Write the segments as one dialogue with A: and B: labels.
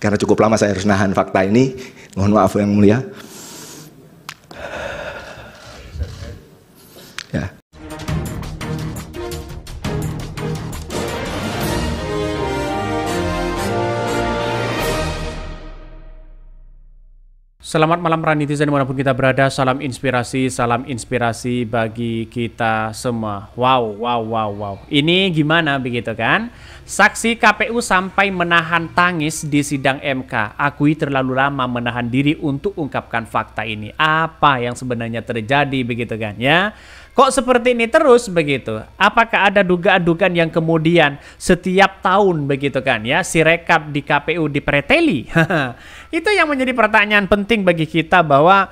A: karena cukup lama saya harus nahan fakta ini mohon maaf yang mulia
B: Selamat malam para netizen dimanapun kita berada. Salam inspirasi, salam inspirasi bagi kita semua. Wow, wow, wow, wow. Ini gimana begitu kan? Saksi KPU sampai menahan tangis di sidang MK. Akui terlalu lama menahan diri untuk ungkapkan fakta ini. Apa yang sebenarnya terjadi begitu kan ya? Kok seperti ini terus begitu? Apakah ada dugaan-dugaan yang kemudian setiap tahun begitu kan ya si rekap di KPU dipreteli? Itu yang menjadi pertanyaan penting bagi kita bahwa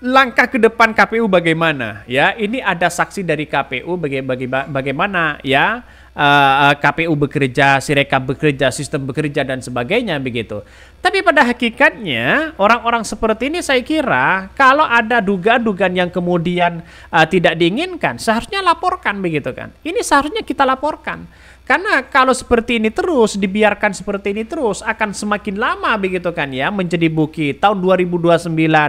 B: langkah ke depan KPU bagaimana ya? Ini ada saksi dari KPU baga baga bagaimana ya? uh, eh, eh, KPU bekerja, Sirekap bekerja, sistem bekerja dan sebagainya begitu. Tapi pada hakikatnya orang-orang seperti ini saya kira kalau ada dugaan-dugaan yang kemudian uh, tidak diinginkan seharusnya laporkan begitu kan. Ini seharusnya kita laporkan. Karena kalau seperti ini terus dibiarkan seperti ini terus akan semakin lama begitu kan ya menjadi bukit tahun 2029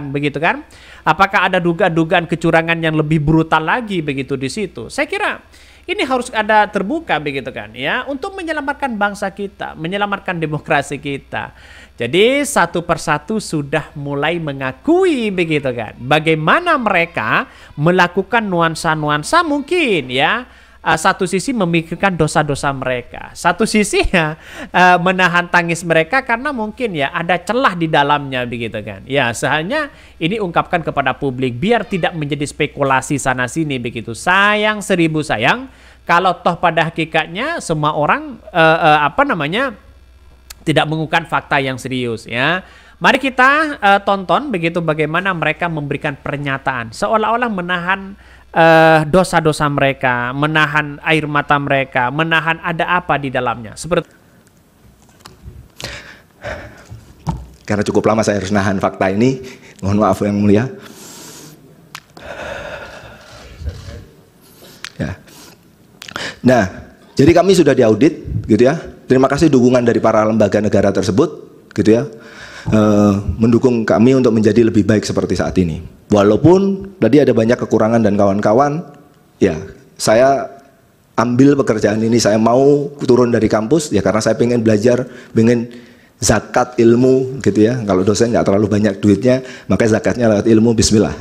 B: begitu kan. Apakah ada dugaan-dugaan kecurangan yang lebih brutal lagi begitu di situ? Saya kira ini harus ada terbuka begitu kan ya untuk menyelamatkan bangsa kita, menyelamatkan demokrasi kita. Jadi satu persatu sudah mulai mengakui begitu kan. Bagaimana mereka melakukan nuansa-nuansa mungkin ya uh, satu sisi memikirkan dosa-dosa mereka, satu sisi uh, menahan tangis mereka karena mungkin ya ada celah di dalamnya begitu kan. Ya, seharusnya ini ungkapkan kepada publik biar tidak menjadi spekulasi sana sini begitu. Sayang seribu sayang kalau toh pada hakikatnya semua orang uh, uh, apa namanya tidak mengungkap fakta yang serius ya. Mari kita uh, tonton begitu bagaimana mereka memberikan pernyataan seolah-olah menahan Eh, dosa-dosa uh, mereka, menahan air mata mereka, menahan ada apa di dalamnya. Seperti
A: karena cukup lama saya harus nahan fakta ini. Mohon maaf yang mulia. Ya. Nah, jadi kami sudah diaudit, gitu ya. Terima kasih dukungan dari para lembaga negara tersebut, gitu ya. Eh, mendukung kami untuk menjadi lebih baik seperti saat ini. Walaupun tadi ada banyak kekurangan dan kawan-kawan, ya saya ambil pekerjaan ini, saya mau turun dari kampus ya karena saya pengen belajar, pengen zakat ilmu gitu ya. Kalau dosen nggak terlalu banyak duitnya, makanya zakatnya lewat ilmu Bismillah.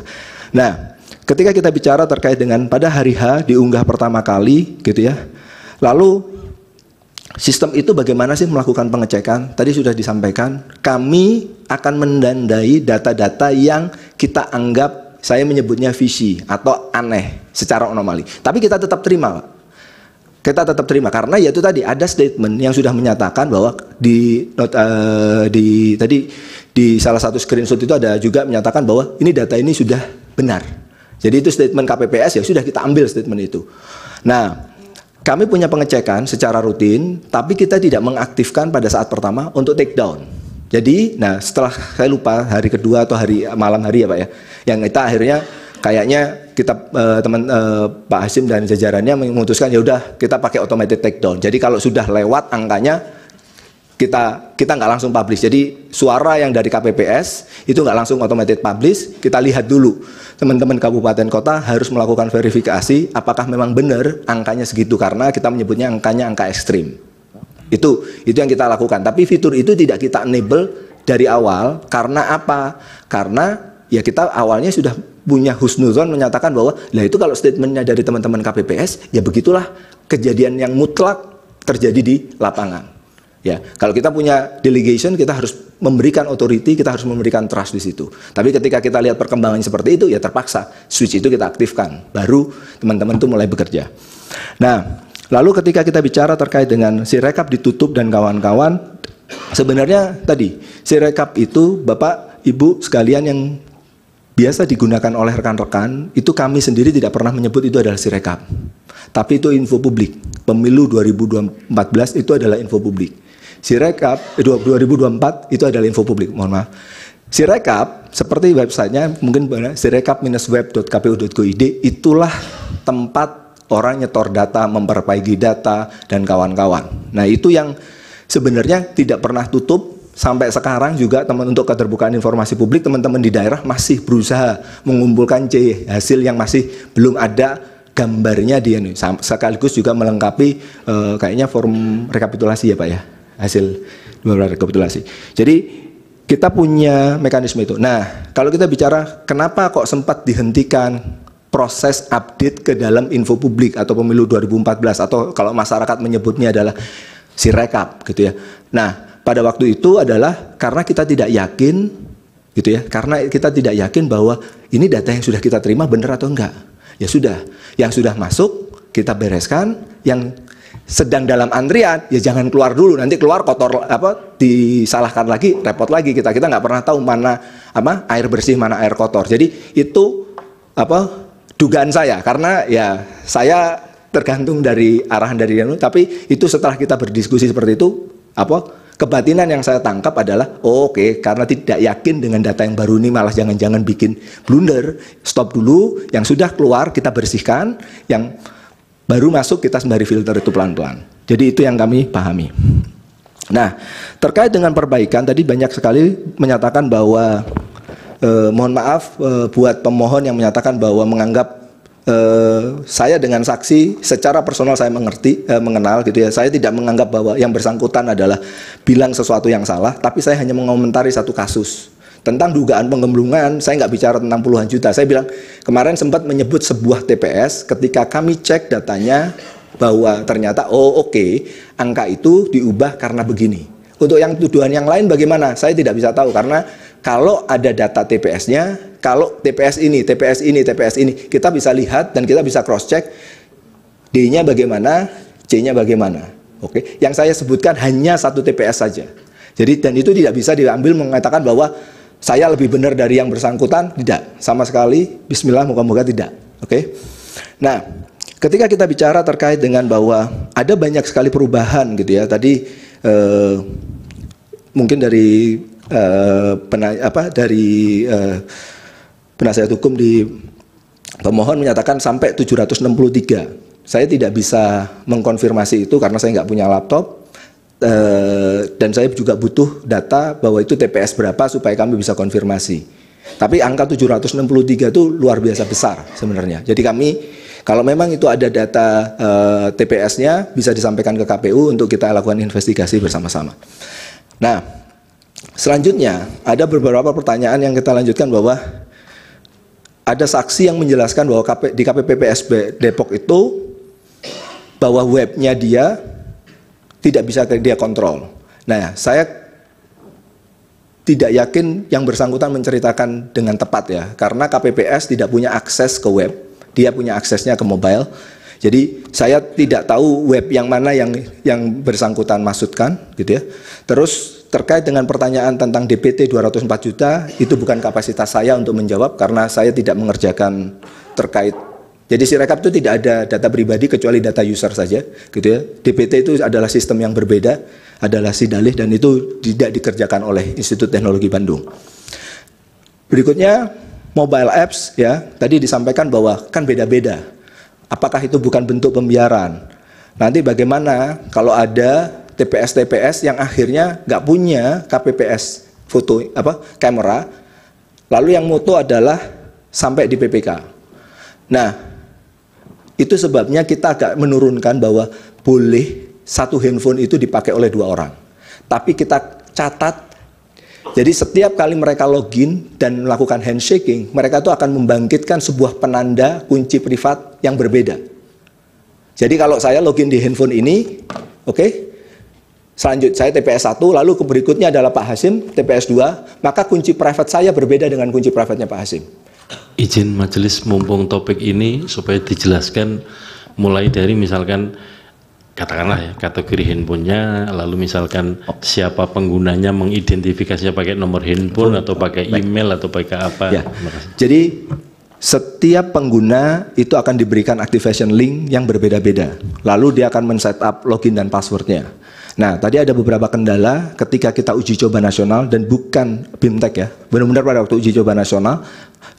A: Nah, ketika kita bicara terkait dengan pada hari H diunggah pertama kali gitu ya, lalu Sistem itu bagaimana sih melakukan pengecekan? Tadi sudah disampaikan, kami akan mendandai data-data yang kita anggap saya menyebutnya visi atau aneh secara anomali. Tapi kita tetap terima, Pak. Kita tetap terima karena yaitu tadi ada statement yang sudah menyatakan bahwa di not, uh, di tadi di salah satu screenshot itu ada juga menyatakan bahwa ini data ini sudah benar. Jadi itu statement KPPS ya sudah kita ambil statement itu. Nah, kami punya pengecekan secara rutin, tapi kita tidak mengaktifkan pada saat pertama untuk take down. Jadi, nah setelah saya lupa hari kedua atau hari malam hari ya Pak ya, yang kita akhirnya kayaknya kita eh, teman eh, Pak Hasim dan jajarannya memutuskan ya udah kita pakai automated down. Jadi kalau sudah lewat angkanya kita kita nggak langsung publish. Jadi suara yang dari KPPS itu nggak langsung otomatis publish. Kita lihat dulu teman-teman kabupaten kota harus melakukan verifikasi apakah memang benar angkanya segitu karena kita menyebutnya angkanya angka ekstrim. Itu itu yang kita lakukan. Tapi fitur itu tidak kita enable dari awal karena apa? Karena ya kita awalnya sudah punya husnuzon menyatakan bahwa lah itu kalau statementnya dari teman-teman KPPS ya begitulah kejadian yang mutlak terjadi di lapangan. Ya, kalau kita punya delegation, kita harus memberikan authority, kita harus memberikan trust di situ. Tapi ketika kita lihat perkembangan seperti itu, ya terpaksa switch itu kita aktifkan. Baru teman-teman itu mulai bekerja. Nah, lalu ketika kita bicara terkait dengan si rekap ditutup dan kawan-kawan, sebenarnya tadi si rekap itu Bapak, Ibu sekalian yang biasa digunakan oleh rekan-rekan, itu kami sendiri tidak pernah menyebut itu adalah si rekap. Tapi itu info publik. Pemilu 2014 itu adalah info publik Sirekap 2024 eh, itu adalah info publik, mohon maaf. Sirekap seperti websitenya mungkin sirekap-web.kpu.go.id itulah tempat orang nyetor data, memperbaiki data dan kawan-kawan. Nah, itu yang sebenarnya tidak pernah tutup sampai sekarang juga teman untuk keterbukaan informasi publik teman-teman di daerah masih berusaha mengumpulkan C hasil yang masih belum ada gambarnya dia nih sekaligus juga melengkapi eh, kayaknya form rekapitulasi ya Pak ya hasil rekapitulasi. Jadi kita punya mekanisme itu. Nah, kalau kita bicara kenapa kok sempat dihentikan proses update ke dalam info publik atau pemilu 2014 atau kalau masyarakat menyebutnya adalah si rekap, gitu ya. Nah, pada waktu itu adalah karena kita tidak yakin gitu ya, karena kita tidak yakin bahwa ini data yang sudah kita terima benar atau enggak. Ya sudah, yang sudah masuk kita bereskan, yang sedang dalam antrian ya jangan keluar dulu nanti keluar kotor apa disalahkan lagi repot lagi kita kita nggak pernah tahu mana apa air bersih mana air kotor jadi itu apa dugaan saya karena ya saya tergantung dari arahan dari Yanu tapi itu setelah kita berdiskusi seperti itu apa kebatinan yang saya tangkap adalah oh, oke okay, karena tidak yakin dengan data yang baru ini malah jangan-jangan bikin blunder stop dulu yang sudah keluar kita bersihkan yang baru masuk kita sembari filter itu pelan-pelan. Jadi itu yang kami pahami. Nah, terkait dengan perbaikan tadi banyak sekali menyatakan bahwa eh, mohon maaf eh, buat pemohon yang menyatakan bahwa menganggap eh, saya dengan saksi secara personal saya mengerti eh, mengenal gitu ya. Saya tidak menganggap bahwa yang bersangkutan adalah bilang sesuatu yang salah, tapi saya hanya mengomentari satu kasus tentang dugaan pengemblungan saya nggak bicara tentang puluhan juta saya bilang kemarin sempat menyebut sebuah TPS ketika kami cek datanya bahwa ternyata oh oke okay, angka itu diubah karena begini untuk yang tuduhan yang lain bagaimana saya tidak bisa tahu karena kalau ada data TPS-nya kalau TPS ini TPS ini TPS ini kita bisa lihat dan kita bisa cross check D-nya bagaimana C-nya bagaimana Oke, okay. yang saya sebutkan hanya satu TPS saja. Jadi dan itu tidak bisa diambil mengatakan bahwa saya lebih benar dari yang bersangkutan? Tidak, sama sekali. Bismillah, moga-moga tidak. Oke. Okay? Nah, ketika kita bicara terkait dengan bahwa ada banyak sekali perubahan gitu ya. Tadi eh, mungkin dari eh, pena, apa dari eh, penasihat hukum di pemohon menyatakan sampai 763. Saya tidak bisa mengkonfirmasi itu karena saya nggak punya laptop Eh, dan saya juga butuh data bahwa itu TPS berapa supaya kami bisa konfirmasi. Tapi angka 763 itu luar biasa besar sebenarnya. Jadi kami kalau memang itu ada data e, eh, TPS-nya bisa disampaikan ke KPU untuk kita lakukan investigasi bersama-sama. Nah, selanjutnya ada beberapa pertanyaan yang kita lanjutkan bahwa ada saksi yang menjelaskan bahwa KP, di KPPPSB Depok itu bahwa webnya dia tidak bisa dia kontrol. Nah, saya tidak yakin yang bersangkutan menceritakan dengan tepat ya, karena KPPS tidak punya akses ke web, dia punya aksesnya ke mobile. Jadi saya tidak tahu web yang mana yang yang bersangkutan maksudkan gitu ya. Terus terkait dengan pertanyaan tentang DPT 204 juta itu bukan kapasitas saya untuk menjawab karena saya tidak mengerjakan terkait jadi sirekap itu tidak ada data pribadi kecuali data user saja, gitu ya. DPT itu adalah sistem yang berbeda, adalah sidalih dan itu tidak dikerjakan oleh Institut Teknologi Bandung. Berikutnya mobile apps ya. Tadi disampaikan bahwa kan beda-beda. Apakah itu bukan bentuk pembiaran? Nanti bagaimana kalau ada TPS-TPS yang akhirnya nggak punya KPPS foto apa kamera, lalu yang moto adalah sampai di PPK. Nah, itu sebabnya kita agak menurunkan bahwa boleh satu handphone itu dipakai oleh dua orang. Tapi kita catat jadi setiap kali mereka login dan melakukan handshaking, mereka itu akan membangkitkan sebuah penanda kunci privat yang berbeda. Jadi kalau saya login di handphone ini, oke, okay, selanjut saya TPS 1, lalu berikutnya adalah Pak Hasim, TPS 2, maka kunci privat saya berbeda dengan kunci privatnya Pak Hasim
B: izin majelis mumpung topik ini supaya dijelaskan mulai dari misalkan katakanlah ya kategori handphonenya lalu misalkan siapa penggunanya mengidentifikasinya pakai nomor handphone atau pakai email atau pakai apa ya. jadi
A: setiap pengguna itu akan diberikan activation link yang berbeda-beda lalu dia akan men-setup login dan passwordnya Nah, tadi ada beberapa kendala ketika kita uji coba nasional dan bukan BIMTEK ya. Benar-benar pada waktu uji coba nasional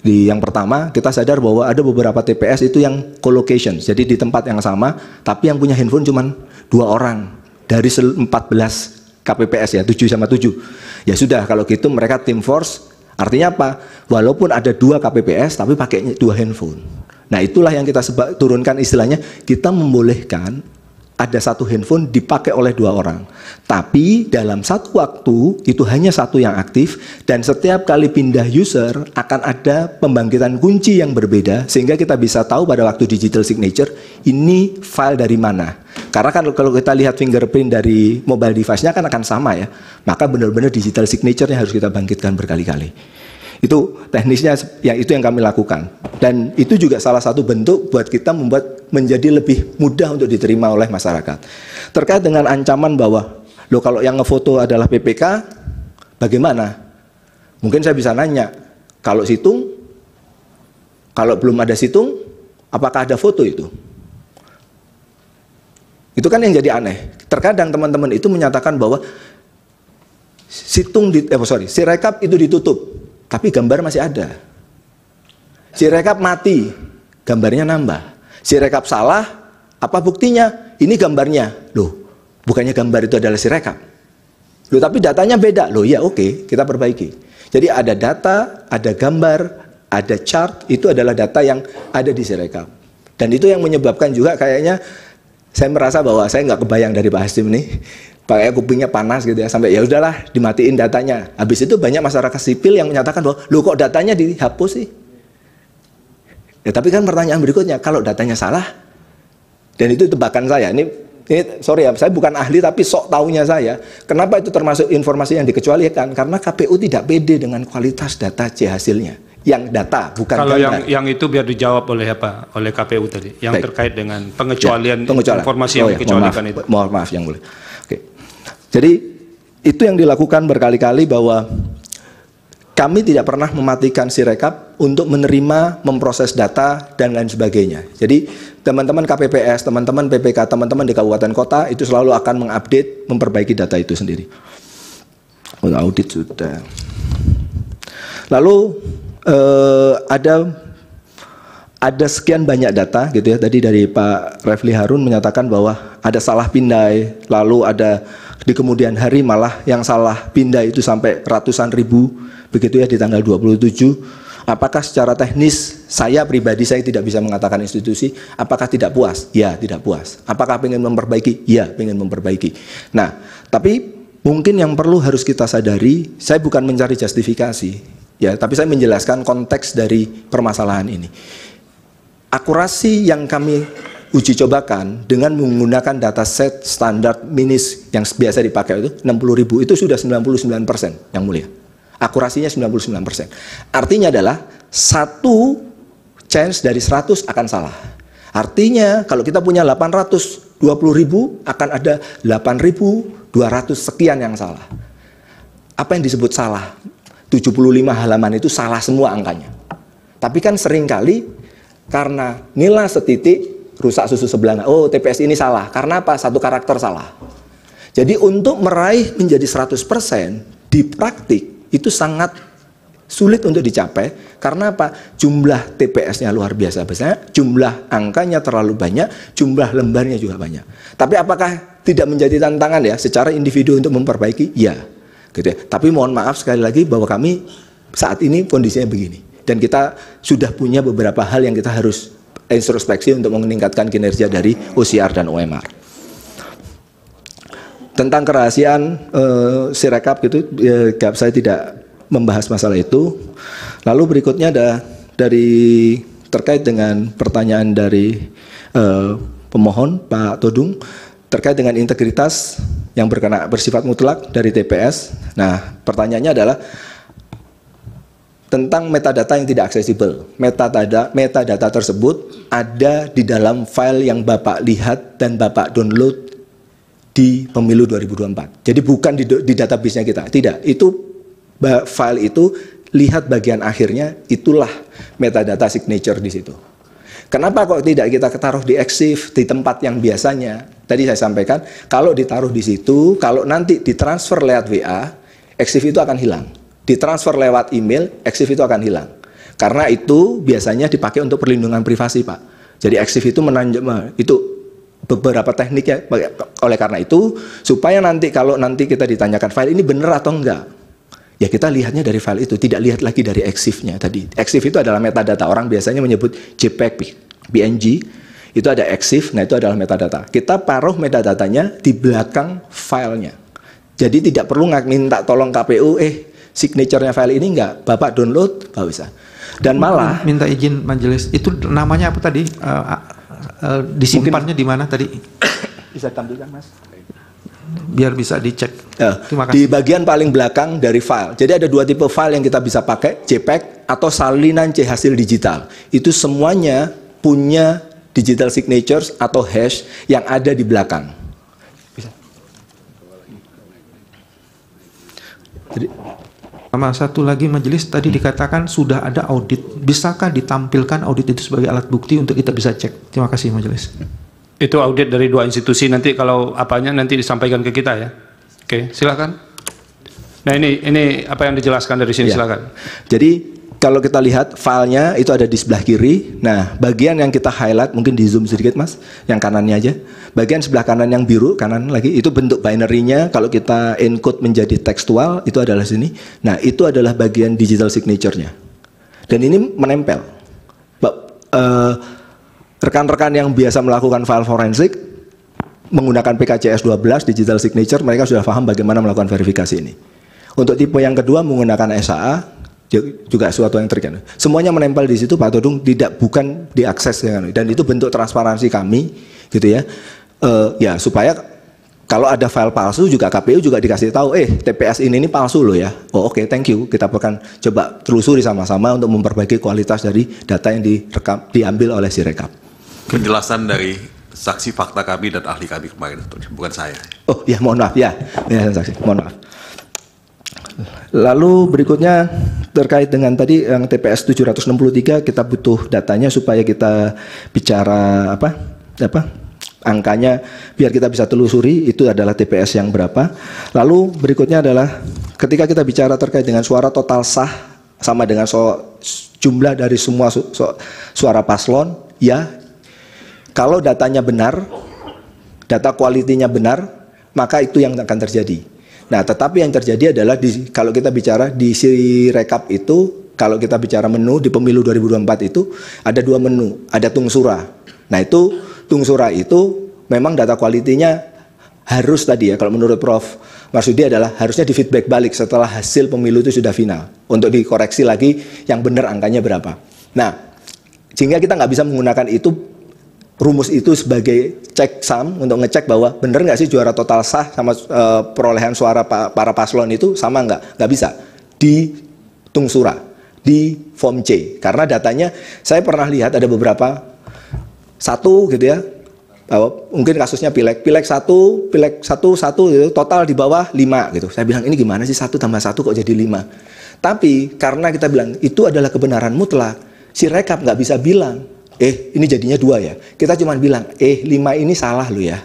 A: di yang pertama kita sadar bahwa ada beberapa TPS itu yang co-location. Jadi di tempat yang sama tapi yang punya handphone cuma dua orang dari 14 KPPS ya, 7 sama 7. Ya sudah kalau gitu mereka tim force Artinya apa? Walaupun ada dua KPPS tapi pakainya dua handphone. Nah itulah yang kita turunkan istilahnya kita membolehkan ada satu handphone dipakai oleh dua orang. Tapi dalam satu waktu itu hanya satu yang aktif dan setiap kali pindah user akan ada pembangkitan kunci yang berbeda sehingga kita bisa tahu pada waktu digital signature ini file dari mana. Karena kan kalau kita lihat fingerprint dari mobile device-nya kan akan sama ya. Maka benar-benar digital signature-nya harus kita bangkitkan berkali-kali itu teknisnya yang itu yang kami lakukan dan itu juga salah satu bentuk buat kita membuat menjadi lebih mudah untuk diterima oleh masyarakat. Terkait dengan ancaman bahwa lo kalau yang ngefoto adalah PPK, bagaimana? Mungkin saya bisa nanya, kalau situng, kalau belum ada situng, apakah ada foto itu? Itu kan yang jadi aneh. Terkadang teman-teman itu menyatakan bahwa situng di, eh oh, sorry, rekap itu ditutup, tapi gambar masih ada. Si rekap mati, gambarnya nambah. Si rekap salah, apa buktinya? Ini gambarnya. Loh, bukannya gambar itu adalah si rekap, Loh, tapi datanya beda. Loh, ya oke, okay, kita perbaiki. Jadi ada data, ada gambar, ada chart, itu adalah data yang ada di si rekap. Dan itu yang menyebabkan juga kayaknya saya merasa bahwa saya nggak kebayang dari Pak Hasim nih. Pakai kupingnya panas gitu ya sampai ya udahlah dimatiin datanya. Habis itu banyak masyarakat sipil yang menyatakan bahwa lo kok datanya dihapus sih? Ya, tapi kan pertanyaan berikutnya, kalau datanya salah, dan itu tebakan saya, ini, ini sorry ya, saya bukan ahli tapi sok taunya saya. Kenapa itu termasuk informasi yang dikecualikan? Karena KPU tidak pede dengan kualitas data C hasilnya. Yang data, bukan Kalau yang,
C: yang itu biar dijawab oleh apa? Oleh KPU tadi, yang Baik. terkait dengan pengecualian, ya, pengecualian. informasi oh, yang ya, dikecualikan mohon maaf, itu. Mohon maaf yang boleh.
A: Oke. Jadi, itu yang dilakukan berkali-kali bahwa kami tidak pernah mematikan Sirekap untuk menerima, memproses data dan lain sebagainya. Jadi teman-teman KPPS, teman-teman PPK, teman-teman di kabupaten kota itu selalu akan mengupdate, memperbaiki data itu sendiri. Audit sudah. Lalu eh, ada ada sekian banyak data gitu ya. Tadi dari Pak Refli Harun menyatakan bahwa ada salah pindai, lalu ada di kemudian hari malah yang salah pindah itu sampai ratusan ribu begitu ya di tanggal 27 apakah secara teknis saya pribadi saya tidak bisa mengatakan institusi apakah tidak puas ya tidak puas apakah ingin memperbaiki ya ingin memperbaiki nah tapi mungkin yang perlu harus kita sadari saya bukan mencari justifikasi ya tapi saya menjelaskan konteks dari permasalahan ini akurasi yang kami uji cobakan dengan menggunakan data set standar minus yang biasa dipakai itu 60 ribu itu sudah 99 persen yang mulia. Akurasinya 99 persen. Artinya adalah satu chance dari 100 akan salah. Artinya kalau kita punya 820 ribu akan ada 8.200 sekian yang salah. Apa yang disebut salah? 75 halaman itu salah semua angkanya. Tapi kan seringkali karena nilai setitik rusak susu sebelah. Nah, oh, TPS ini salah. Karena apa? Satu karakter salah. Jadi untuk meraih menjadi 100% di praktik itu sangat sulit untuk dicapai karena apa? Jumlah TPS-nya luar biasa besar, jumlah angkanya terlalu banyak, jumlah lembarnya juga banyak. Tapi apakah tidak menjadi tantangan ya secara individu untuk memperbaiki? iya Gitu ya. Tapi mohon maaf sekali lagi bahwa kami saat ini kondisinya begini dan kita sudah punya beberapa hal yang kita harus introspeksi untuk meningkatkan kinerja dari OCR dan OMR tentang kerahasiaan eh, sirekap gitu ya, gap saya tidak membahas masalah itu lalu berikutnya ada dari terkait dengan pertanyaan dari eh, pemohon Pak Todung terkait dengan integritas yang berkena bersifat mutlak dari TPS nah pertanyaannya adalah tentang metadata yang tidak aksesibel. Metadata, metadata tersebut ada di dalam file yang Bapak lihat dan Bapak download di pemilu 2024. Jadi bukan di, di database-nya kita, tidak. Itu file itu lihat bagian akhirnya itulah metadata signature di situ. Kenapa kok tidak kita taruh di exif di tempat yang biasanya? Tadi saya sampaikan, kalau ditaruh di situ, kalau nanti ditransfer lewat WA, exif itu akan hilang ditransfer lewat email, exif itu akan hilang. Karena itu biasanya dipakai untuk perlindungan privasi, Pak. Jadi exif itu menanjak itu beberapa teknik ya. Oleh karena itu, supaya nanti kalau nanti kita ditanyakan file ini benar atau enggak, ya kita lihatnya dari file itu, tidak lihat lagi dari exif nya tadi. Exif itu adalah metadata. Orang biasanya menyebut JPEG, PNG, itu ada exif. nah itu adalah metadata. Kita paruh metadatanya di belakang filenya. Jadi tidak perlu minta tolong KPU, eh signaturenya file ini enggak. Bapak download, nggak bisa. Dan malah minta izin majelis itu namanya apa tadi? Uh, uh, disimpannya di mana tadi? bisa tampilkan, Mas? biar bisa dicek. Uh, Di bagian paling belakang dari file. Jadi ada dua tipe file yang kita bisa pakai, JPEG atau salinan C hasil digital. Itu semuanya punya digital signatures atau hash yang ada di belakang. Bisa. Jadi, sama satu lagi majelis tadi hmm. dikatakan sudah ada audit. Bisakah ditampilkan audit itu sebagai alat bukti untuk kita bisa cek? Terima kasih majelis.
C: Itu audit dari dua institusi nanti kalau apanya nanti disampaikan ke kita ya. Oke, silakan. Nah ini ini apa yang dijelaskan dari sini ya. silakan.
A: Jadi kalau kita lihat filenya itu ada di sebelah kiri. Nah, bagian yang kita highlight mungkin di zoom sedikit mas, yang kanannya aja. Bagian sebelah kanan yang biru kanan lagi itu bentuk binary-nya. Kalau kita encode menjadi tekstual itu adalah sini. Nah, itu adalah bagian digital signature-nya. Dan ini menempel. Eh, rekan-rekan yang biasa melakukan file forensik menggunakan PKCS 12 digital signature, mereka sudah paham bagaimana melakukan verifikasi ini. Untuk tipe yang kedua menggunakan SAA, juga suatu yang terjadi. Semuanya menempel di situ Pak Todung tidak bukan diakses dengan ya, dan itu bentuk transparansi kami gitu ya. Uh, ya supaya kalau ada file palsu juga KPU juga dikasih tahu, eh TPS ini ini palsu loh ya. Oh oke, okay, thank you. Kita akan coba telusuri sama-sama untuk memperbaiki kualitas dari data yang direkam, diambil oleh si rekap. Penjelasan dari saksi fakta kami dan ahli kami kemarin, bukan saya. Oh ya, mohon maaf ya, penjelasan ya, saksi, mohon maaf. Lalu berikutnya terkait dengan tadi yang TPS 763 kita butuh datanya supaya kita bicara apa apa angkanya biar kita bisa telusuri itu adalah TPS yang berapa. Lalu berikutnya adalah ketika kita bicara terkait dengan suara total sah sama dengan so, jumlah dari semua su, so, suara paslon ya kalau datanya benar data kualitinya benar maka itu yang akan terjadi. Nah, tetapi yang terjadi adalah di, kalau kita bicara di siri rekap itu, kalau kita bicara menu di pemilu 2024 itu ada dua menu, ada tungsura. Nah, itu tungsura itu memang data kualitinya harus tadi ya kalau menurut Prof Marsudi adalah harusnya di feedback balik setelah hasil pemilu itu sudah final untuk dikoreksi lagi yang benar angkanya berapa. Nah, sehingga kita nggak bisa menggunakan itu rumus itu sebagai cek sam untuk ngecek bahwa bener nggak sih juara total sah sama uh, perolehan suara pa, para paslon itu sama nggak? Nggak bisa. Di Tungsura, di form C. Karena datanya saya pernah lihat ada beberapa satu gitu ya. Bahwa mungkin kasusnya pilek, pilek satu, pilek satu, satu gitu, total di bawah lima gitu. Saya bilang ini gimana sih satu tambah satu kok jadi lima? Tapi karena kita bilang itu adalah kebenaran mutlak, si rekap nggak bisa bilang eh ini jadinya dua ya. Kita cuma bilang, eh lima ini salah lo ya.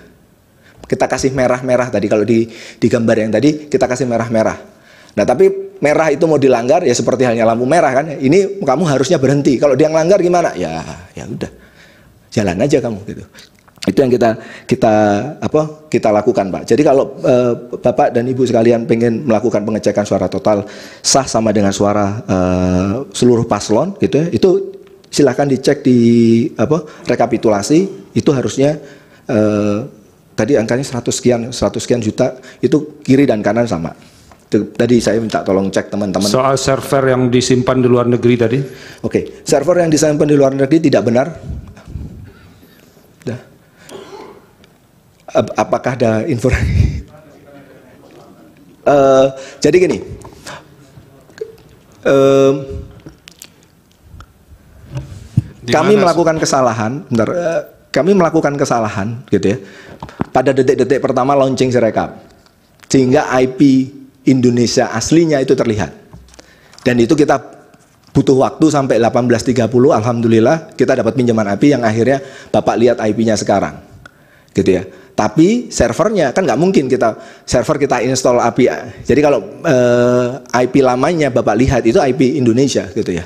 A: Kita kasih merah-merah tadi kalau di, di gambar yang tadi kita kasih merah-merah. Nah tapi merah itu mau dilanggar ya seperti halnya lampu merah kan. Ini kamu harusnya berhenti. Kalau dia ngelanggar gimana? Ya ya udah jalan aja kamu gitu itu yang kita kita apa kita lakukan pak jadi kalau e, bapak dan ibu sekalian pengen melakukan pengecekan suara total sah sama dengan suara e, seluruh paslon gitu ya, itu silahkan dicek di apa rekapitulasi itu harusnya eh, tadi angkanya 100 sekian 100 sekian juta itu kiri dan kanan sama tadi saya minta tolong cek teman-teman. Soal
C: server yang disimpan di luar negeri tadi? Oke, okay. server yang disimpan di luar negeri tidak benar.
A: Apakah ada informasi? uh, eh, jadi gini, uh, kami melakukan kesalahan, bentar, uh, kami melakukan kesalahan gitu ya. Pada detik-detik pertama launching Sirekap. Sehingga IP Indonesia aslinya itu terlihat. Dan itu kita butuh waktu sampai 18.30 alhamdulillah kita dapat pinjaman IP yang akhirnya Bapak lihat IP-nya sekarang. Gitu ya. Tapi servernya kan nggak mungkin kita server kita install API. Jadi kalau eh, IP lamanya Bapak lihat itu IP Indonesia gitu ya.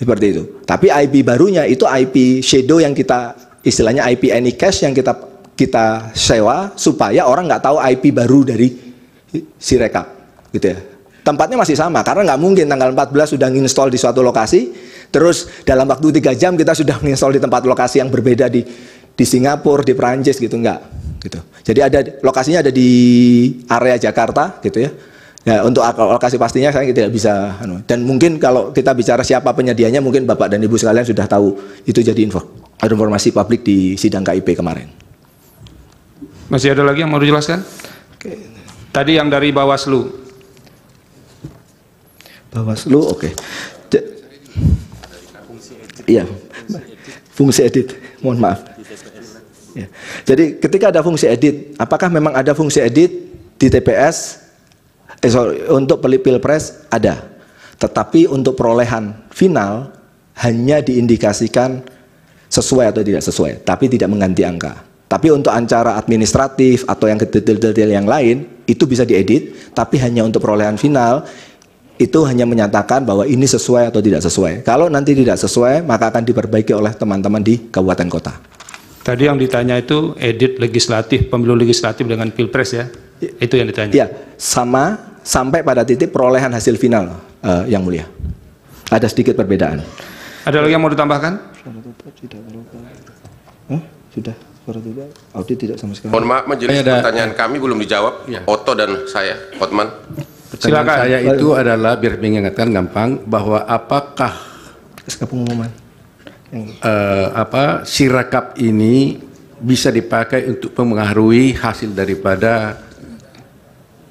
A: Seperti itu. Tapi IP barunya itu IP shadow yang kita istilahnya IP any cash yang kita kita sewa supaya orang nggak tahu IP baru dari si rekap gitu ya. Tempatnya masih sama karena nggak mungkin tanggal 14 sudah install di suatu lokasi terus dalam waktu tiga jam kita sudah install di tempat lokasi yang berbeda di di Singapura, di Perancis gitu nggak gitu. Jadi ada lokasinya ada di area Jakarta gitu ya Ya, untuk alokasi pastinya saya tidak bisa. Anu. Dan mungkin kalau kita bicara siapa penyedianya, mungkin Bapak dan Ibu sekalian sudah tahu itu jadi info, informasi publik di sidang KIP kemarin.
C: Masih ada lagi yang mau dijelaskan? Oke. Tadi yang dari Bawaslu.
A: Bawaslu, oke. Okay. Iya, fungsi edit. Mohon maaf. Ya. Jadi ketika ada fungsi edit, apakah memang ada fungsi edit di TPS eh, sorry, untuk pilpres ada, tetapi untuk perolehan final hanya diindikasikan sesuai atau tidak sesuai, tapi tidak mengganti angka. Tapi untuk acara administratif atau yang detail-detail yang lain itu bisa diedit, tapi hanya untuk perolehan final itu hanya menyatakan bahwa ini sesuai atau tidak sesuai. Kalau nanti tidak sesuai, maka akan diperbaiki oleh teman-teman di kabupaten kota.
C: Tadi yang ditanya itu edit legislatif, pemilu legislatif dengan pilpres ya? Iya. Itu yang ditanya. Iya,
A: sama sampai pada titik perolehan hasil final uh, yang mulia. Ada sedikit perbedaan.
C: Ada lagi yang mau ditambahkan?
A: Huh? Sudah audit tidak sama sekali. Mohon maaf majelis ada, pertanyaan
B: kami belum dijawab. Ya. Otto dan saya, Otman. Pertanyaan Silakan. saya itu
A: adalah biar mengingatkan gampang bahwa apakah pengumuman uh, eh, apa sirakap ini bisa dipakai untuk mempengaruhi hasil daripada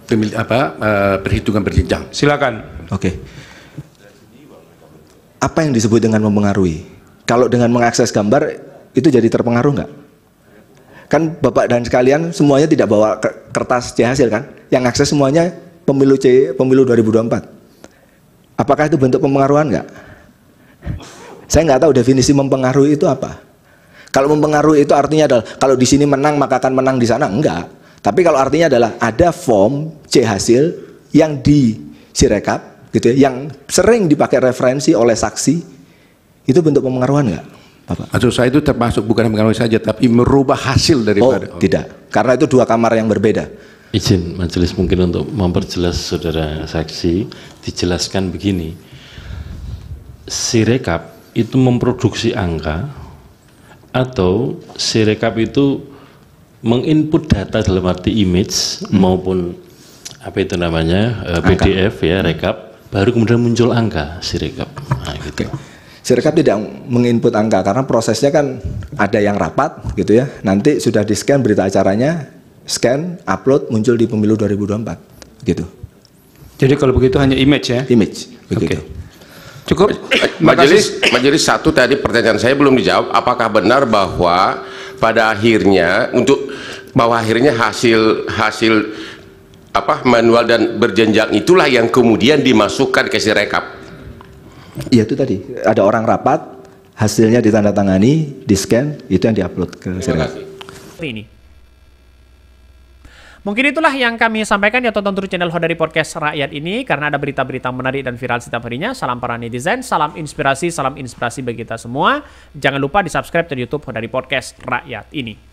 A: pemilih apa, uh, perhitungan berjenjang. Silakan. Oke. Okay. Apa yang disebut dengan mempengaruhi? Kalau dengan mengakses gambar itu jadi terpengaruh nggak? Kan Bapak dan sekalian semuanya tidak bawa kertas C hasil kan? Yang akses semuanya pemilu C pemilu 2024. Apakah itu bentuk pempengaruhan nggak? Saya nggak tahu definisi mempengaruhi itu apa. Kalau mempengaruhi itu artinya adalah kalau di sini menang maka akan menang di sana enggak. Tapi kalau artinya adalah ada form C hasil yang di Sirekap gitu ya, yang sering dipakai referensi oleh saksi itu bentuk pemengaruhan nggak? Bapak. Maksud saya itu termasuk bukan pengaruh saja tapi merubah hasil daripada. Oh, oh, tidak. Karena itu dua kamar yang berbeda.
B: Izin majelis mungkin untuk memperjelas saudara saksi dijelaskan begini. Sirekap itu memproduksi angka atau sirekap itu menginput data dalam arti image hmm. maupun apa itu namanya uh, eh, PDF angka. ya hmm. rekap baru kemudian muncul angka si rekap nah, gitu. Okay.
A: Si rekap tidak menginput angka karena prosesnya kan ada yang rapat gitu ya. Nanti sudah di scan berita acaranya, scan, upload, muncul di pemilu 2024
C: gitu. Jadi kalau begitu hanya image ya? Image. Begitu. Okay.
A: Cukup. Majelis Majelis satu tadi pertanyaan saya belum dijawab. Apakah benar bahwa pada akhirnya untuk bahwa akhirnya hasil hasil apa manual dan berjenjang itulah yang kemudian dimasukkan ke sirekap. Iya itu tadi ada orang rapat hasilnya ditandatangani, di scan itu yang diupload ke sirekap.
B: Ini Mungkin itulah yang kami sampaikan ya tonton terus channel Hodari Podcast Rakyat ini karena ada berita-berita menarik dan viral setiap harinya. Salam para netizen, salam inspirasi, salam inspirasi bagi kita semua. Jangan lupa di subscribe ke YouTube Hodari Podcast Rakyat ini.